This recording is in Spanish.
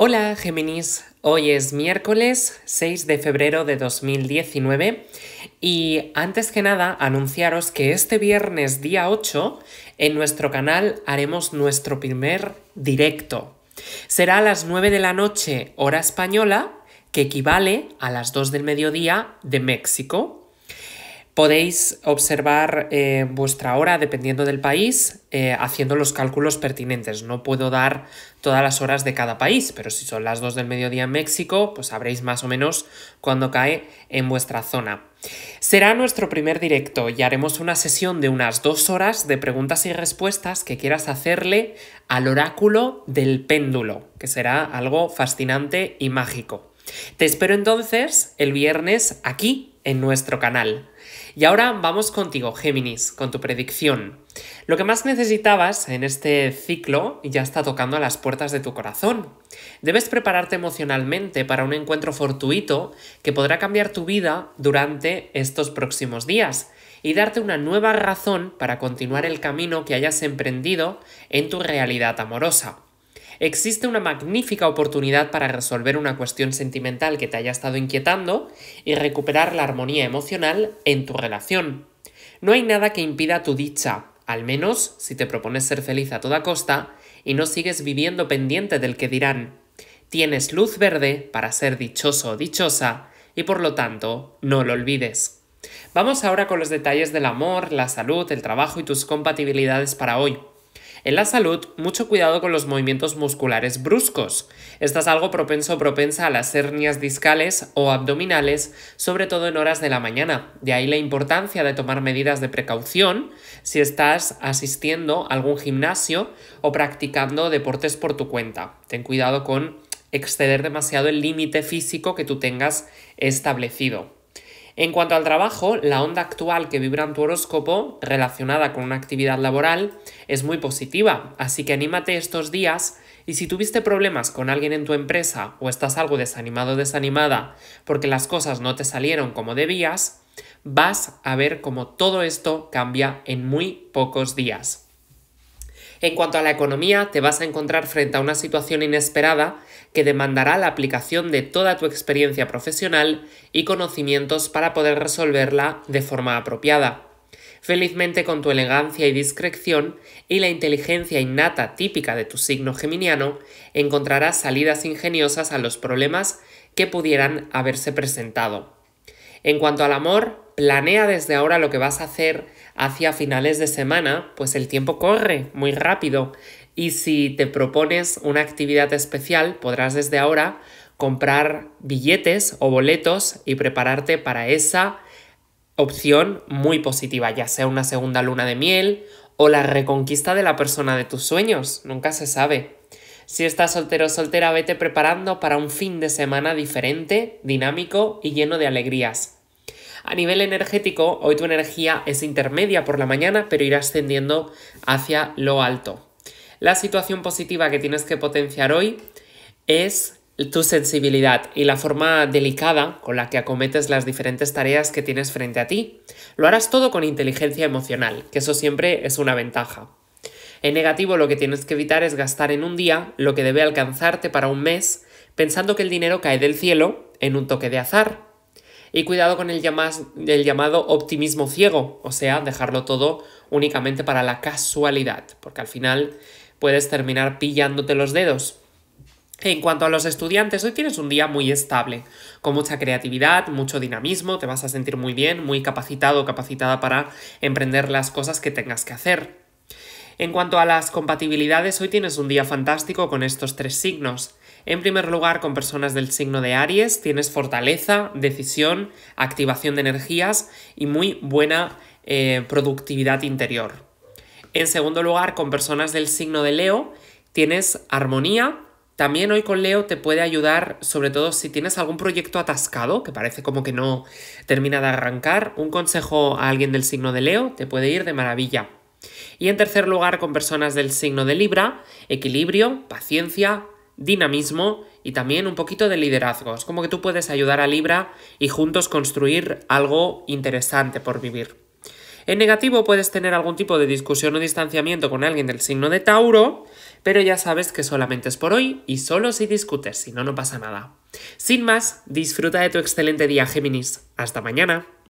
Hola Géminis, hoy es miércoles 6 de febrero de 2019 y antes que nada anunciaros que este viernes día 8 en nuestro canal haremos nuestro primer directo. Será a las 9 de la noche hora española, que equivale a las 2 del mediodía de México. Podéis observar eh, vuestra hora dependiendo del país eh, haciendo los cálculos pertinentes. No puedo dar todas las horas de cada país, pero si son las 2 del mediodía en México, pues sabréis más o menos cuándo cae en vuestra zona. Será nuestro primer directo y haremos una sesión de unas dos horas de preguntas y respuestas que quieras hacerle al oráculo del péndulo, que será algo fascinante y mágico. Te espero entonces el viernes aquí en nuestro canal. Y ahora vamos contigo, Géminis, con tu predicción. Lo que más necesitabas en este ciclo ya está tocando a las puertas de tu corazón. Debes prepararte emocionalmente para un encuentro fortuito que podrá cambiar tu vida durante estos próximos días y darte una nueva razón para continuar el camino que hayas emprendido en tu realidad amorosa existe una magnífica oportunidad para resolver una cuestión sentimental que te haya estado inquietando y recuperar la armonía emocional en tu relación. No hay nada que impida tu dicha, al menos si te propones ser feliz a toda costa y no sigues viviendo pendiente del que dirán. Tienes luz verde para ser dichoso o dichosa y por lo tanto no lo olvides. Vamos ahora con los detalles del amor, la salud, el trabajo y tus compatibilidades para hoy. En la salud, mucho cuidado con los movimientos musculares bruscos. Estás algo propenso o propensa a las hernias discales o abdominales, sobre todo en horas de la mañana. De ahí la importancia de tomar medidas de precaución si estás asistiendo a algún gimnasio o practicando deportes por tu cuenta. Ten cuidado con exceder demasiado el límite físico que tú tengas establecido. En cuanto al trabajo, la onda actual que vibra en tu horóscopo, relacionada con una actividad laboral, es muy positiva, así que anímate estos días y si tuviste problemas con alguien en tu empresa o estás algo desanimado o desanimada porque las cosas no te salieron como debías, vas a ver cómo todo esto cambia en muy pocos días. En cuanto a la economía, te vas a encontrar frente a una situación inesperada que demandará la aplicación de toda tu experiencia profesional y conocimientos para poder resolverla de forma apropiada. Felizmente con tu elegancia y discreción y la inteligencia innata típica de tu signo geminiano, encontrarás salidas ingeniosas a los problemas que pudieran haberse presentado. En cuanto al amor, planea desde ahora lo que vas a hacer hacia finales de semana, pues el tiempo corre muy rápido y si te propones una actividad especial, podrás desde ahora comprar billetes o boletos y prepararte para esa opción muy positiva, ya sea una segunda luna de miel o la reconquista de la persona de tus sueños, nunca se sabe. Si estás soltero o soltera, vete preparando para un fin de semana diferente, dinámico y lleno de alegrías. A nivel energético, hoy tu energía es intermedia por la mañana, pero irá ascendiendo hacia lo alto. La situación positiva que tienes que potenciar hoy es tu sensibilidad y la forma delicada con la que acometes las diferentes tareas que tienes frente a ti. Lo harás todo con inteligencia emocional, que eso siempre es una ventaja. En negativo lo que tienes que evitar es gastar en un día lo que debe alcanzarte para un mes, pensando que el dinero cae del cielo en un toque de azar. Y cuidado con el, el llamado optimismo ciego, o sea, dejarlo todo únicamente para la casualidad, porque al final puedes terminar pillándote los dedos. En cuanto a los estudiantes, hoy tienes un día muy estable, con mucha creatividad, mucho dinamismo, te vas a sentir muy bien, muy capacitado, o capacitada para emprender las cosas que tengas que hacer. En cuanto a las compatibilidades, hoy tienes un día fantástico con estos tres signos. En primer lugar, con personas del signo de Aries, tienes fortaleza, decisión, activación de energías y muy buena eh, productividad interior. En segundo lugar, con personas del signo de Leo, tienes armonía. También hoy con Leo te puede ayudar, sobre todo si tienes algún proyecto atascado, que parece como que no termina de arrancar, un consejo a alguien del signo de Leo te puede ir de maravilla. Y en tercer lugar, con personas del signo de Libra, equilibrio, paciencia, dinamismo y también un poquito de liderazgo. Es como que tú puedes ayudar a Libra y juntos construir algo interesante por vivir. En negativo puedes tener algún tipo de discusión o distanciamiento con alguien del signo de Tauro, pero ya sabes que solamente es por hoy y solo si discutes, si no, no pasa nada. Sin más, disfruta de tu excelente día, Géminis. Hasta mañana.